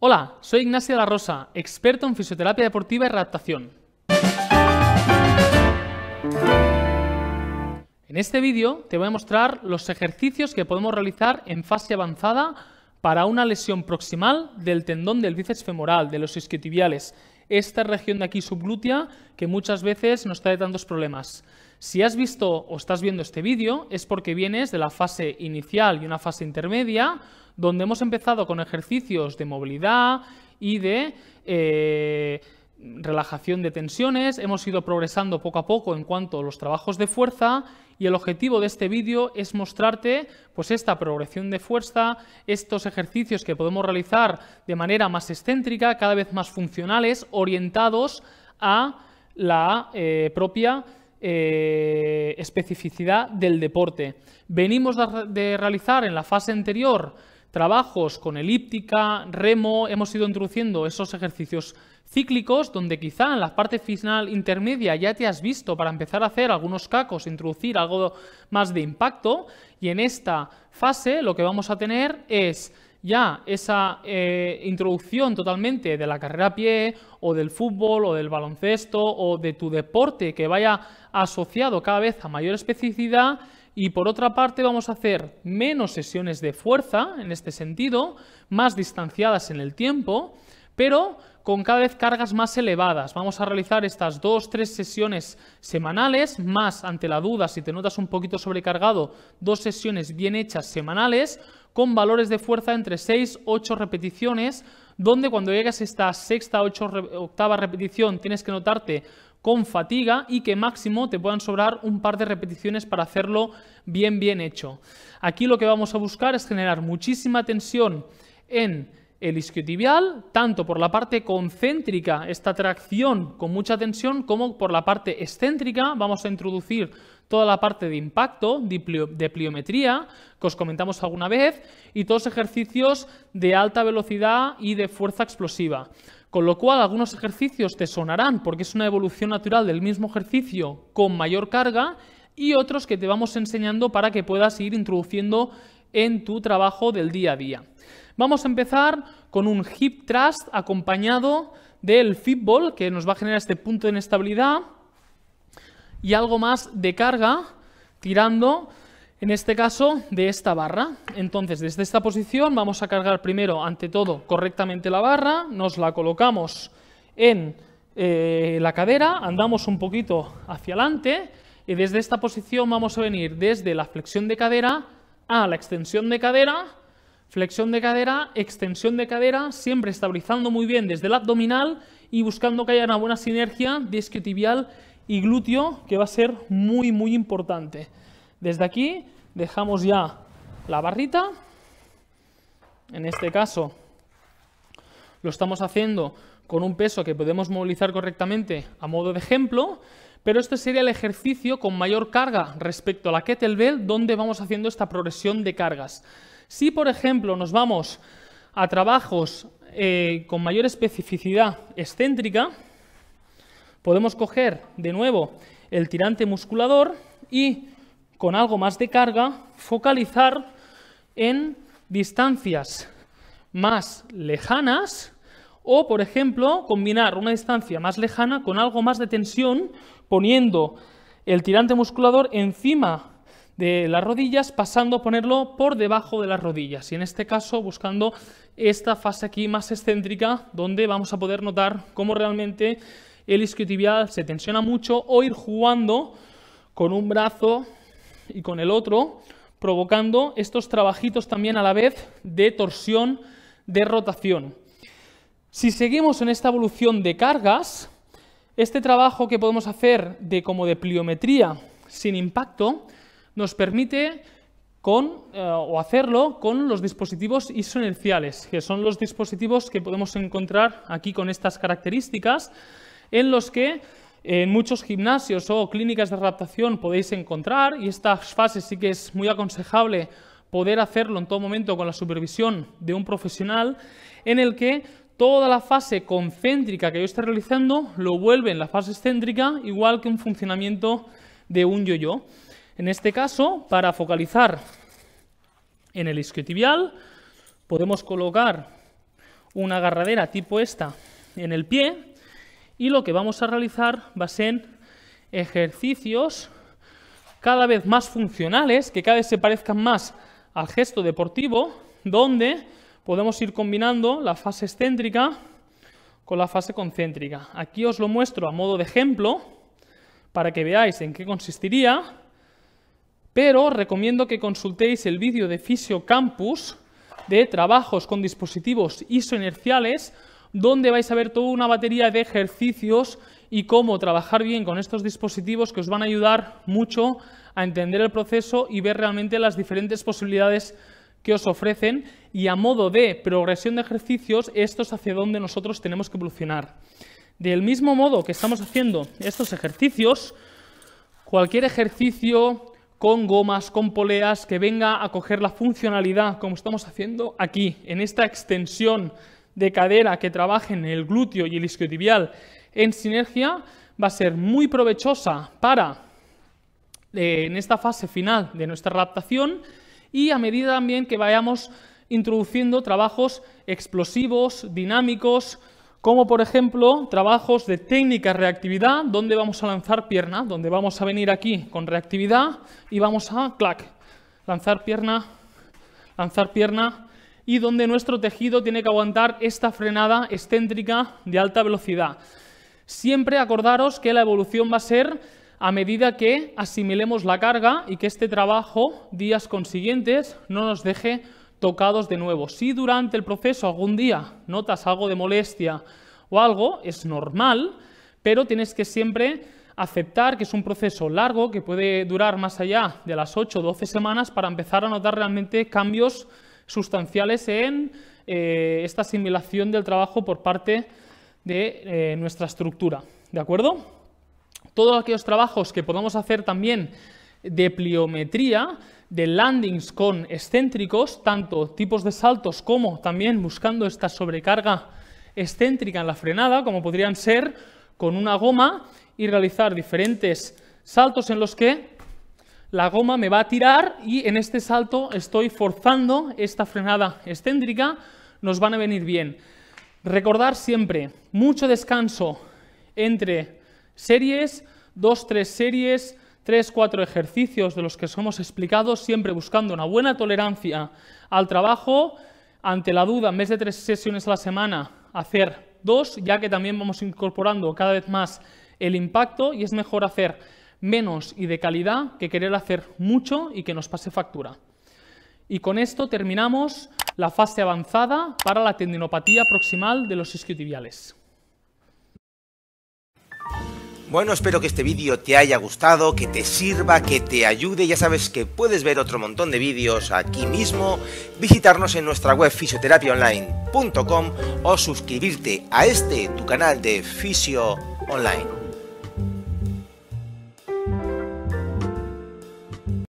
Hola, soy Ignacio de la Rosa, experto en fisioterapia deportiva y adaptación. En este vídeo te voy a mostrar los ejercicios que podemos realizar en fase avanzada para una lesión proximal del tendón del bíceps femoral, de los isquiotibiales, esta región de aquí subglútea que muchas veces nos trae tantos problemas. Si has visto o estás viendo este vídeo es porque vienes de la fase inicial y una fase intermedia donde hemos empezado con ejercicios de movilidad y de eh, relajación de tensiones, hemos ido progresando poco a poco en cuanto a los trabajos de fuerza y el objetivo de este vídeo es mostrarte pues esta progresión de fuerza, estos ejercicios que podemos realizar de manera más excéntrica, cada vez más funcionales, orientados a la eh, propia eh, especificidad del deporte. Venimos de realizar en la fase anterior trabajos con elíptica, remo, hemos ido introduciendo esos ejercicios cíclicos donde quizá en la parte final intermedia ya te has visto para empezar a hacer algunos cacos, introducir algo más de impacto y en esta fase lo que vamos a tener es ya esa eh, introducción totalmente de la carrera a pie o del fútbol o del baloncesto o de tu deporte que vaya asociado cada vez a mayor especificidad y por otra parte vamos a hacer menos sesiones de fuerza en este sentido, más distanciadas en el tiempo, pero con cada vez cargas más elevadas. Vamos a realizar estas dos, tres sesiones semanales, más ante la duda, si te notas un poquito sobrecargado, dos sesiones bien hechas semanales, con valores de fuerza entre 6, ocho repeticiones, donde cuando llegas a esta sexta, ocho, octava repetición tienes que notarte con fatiga y que máximo te puedan sobrar un par de repeticiones para hacerlo bien, bien hecho. Aquí lo que vamos a buscar es generar muchísima tensión en el isquiotibial, tanto por la parte concéntrica, esta tracción con mucha tensión, como por la parte excéntrica, vamos a introducir toda la parte de impacto, de, pliometría, que os comentamos alguna vez, y todos ejercicios de alta velocidad y de fuerza explosiva. Con lo cual, algunos ejercicios te sonarán porque es una evolución natural del mismo ejercicio con mayor carga y otros que te vamos enseñando para que puedas ir introduciendo en tu trabajo del día a día. Vamos a empezar con un hip thrust acompañado del fitball que nos va a generar este punto de inestabilidad y algo más de carga tirando en este caso de esta barra. Entonces, desde esta posición vamos a cargar primero, ante todo, correctamente la barra, nos la colocamos en eh, la cadera, andamos un poquito hacia adelante y desde esta posición vamos a venir desde la flexión de cadera a la extensión de cadera, flexión de cadera, extensión de cadera, siempre estabilizando muy bien desde el abdominal y buscando que haya una buena sinergia de tibial y glúteo que va a ser muy muy importante. Desde aquí dejamos ya la barrita. En este caso lo estamos haciendo con un peso que podemos movilizar correctamente a modo de ejemplo, pero este sería el ejercicio con mayor carga respecto a la kettlebell donde vamos haciendo esta progresión de cargas. Si, por ejemplo, nos vamos a trabajos eh, con mayor especificidad excéntrica, podemos coger de nuevo el tirante musculador y con algo más de carga, focalizar en distancias más lejanas o, por ejemplo, combinar una distancia más lejana con algo más de tensión, poniendo el tirante musculador encima de las rodillas, pasando a ponerlo por debajo de las rodillas. Y en este caso buscando esta fase aquí más excéntrica, donde vamos a poder notar cómo realmente el isquiotibial se tensiona mucho o ir jugando con un brazo y con el otro, provocando estos trabajitos también a la vez de torsión, de rotación. Si seguimos en esta evolución de cargas, este trabajo que podemos hacer de como de pliometría sin impacto nos permite con, eh, o hacerlo con los dispositivos isonerciales, que son los dispositivos que podemos encontrar aquí con estas características, en los que en muchos gimnasios o clínicas de adaptación podéis encontrar, y estas fases sí que es muy aconsejable poder hacerlo en todo momento con la supervisión de un profesional, en el que toda la fase concéntrica que yo esté realizando lo vuelve en la fase excéntrica, igual que un funcionamiento de un yo-yo. En este caso, para focalizar en el isquiotibial, podemos colocar una agarradera tipo esta en el pie y lo que vamos a realizar va a ser ejercicios cada vez más funcionales, que cada vez se parezcan más al gesto deportivo, donde podemos ir combinando la fase excéntrica con la fase concéntrica. Aquí os lo muestro a modo de ejemplo para que veáis en qué consistiría, pero recomiendo que consultéis el vídeo de Fisio Campus de trabajos con dispositivos isoinerciales donde vais a ver toda una batería de ejercicios y cómo trabajar bien con estos dispositivos que os van a ayudar mucho a entender el proceso y ver realmente las diferentes posibilidades que os ofrecen y a modo de progresión de ejercicios, esto es hacia donde nosotros tenemos que evolucionar. Del mismo modo que estamos haciendo estos ejercicios, cualquier ejercicio con gomas, con poleas, que venga a coger la funcionalidad como estamos haciendo aquí, en esta extensión de cadera que trabajen el glúteo y el isquiotibial en sinergia va a ser muy provechosa para eh, en esta fase final de nuestra adaptación y a medida también que vayamos introduciendo trabajos explosivos, dinámicos, como por ejemplo trabajos de técnica reactividad, donde vamos a lanzar pierna, donde vamos a venir aquí con reactividad y vamos a clac, lanzar pierna, lanzar pierna, y donde nuestro tejido tiene que aguantar esta frenada excéntrica de alta velocidad. Siempre acordaros que la evolución va a ser a medida que asimilemos la carga y que este trabajo, días consiguientes, no nos deje tocados de nuevo. Si durante el proceso algún día notas algo de molestia o algo, es normal, pero tienes que siempre aceptar que es un proceso largo que puede durar más allá de las 8 o 12 semanas para empezar a notar realmente cambios sustanciales en eh, esta asimilación del trabajo por parte de eh, nuestra estructura. ¿De acuerdo? Todos aquellos trabajos que podamos hacer también de pliometría, de landings con excéntricos, tanto tipos de saltos como también buscando esta sobrecarga excéntrica en la frenada, como podrían ser con una goma y realizar diferentes saltos en los que la goma me va a tirar y en este salto estoy forzando esta frenada excéntrica, nos van a venir bien. Recordar siempre, mucho descanso entre series, dos tres series, tres cuatro ejercicios de los que os hemos explicado, siempre buscando una buena tolerancia al trabajo. Ante la duda, en vez de tres sesiones a la semana, hacer dos, ya que también vamos incorporando cada vez más el impacto y es mejor hacer menos y de calidad que querer hacer mucho y que nos pase factura. Y con esto terminamos la fase avanzada para la tendinopatía proximal de los isquiotibiales. Bueno, espero que este vídeo te haya gustado, que te sirva, que te ayude. Ya sabes que puedes ver otro montón de vídeos aquí mismo, visitarnos en nuestra web fisioterapiaonline.com o suscribirte a este, tu canal de Fisio Online.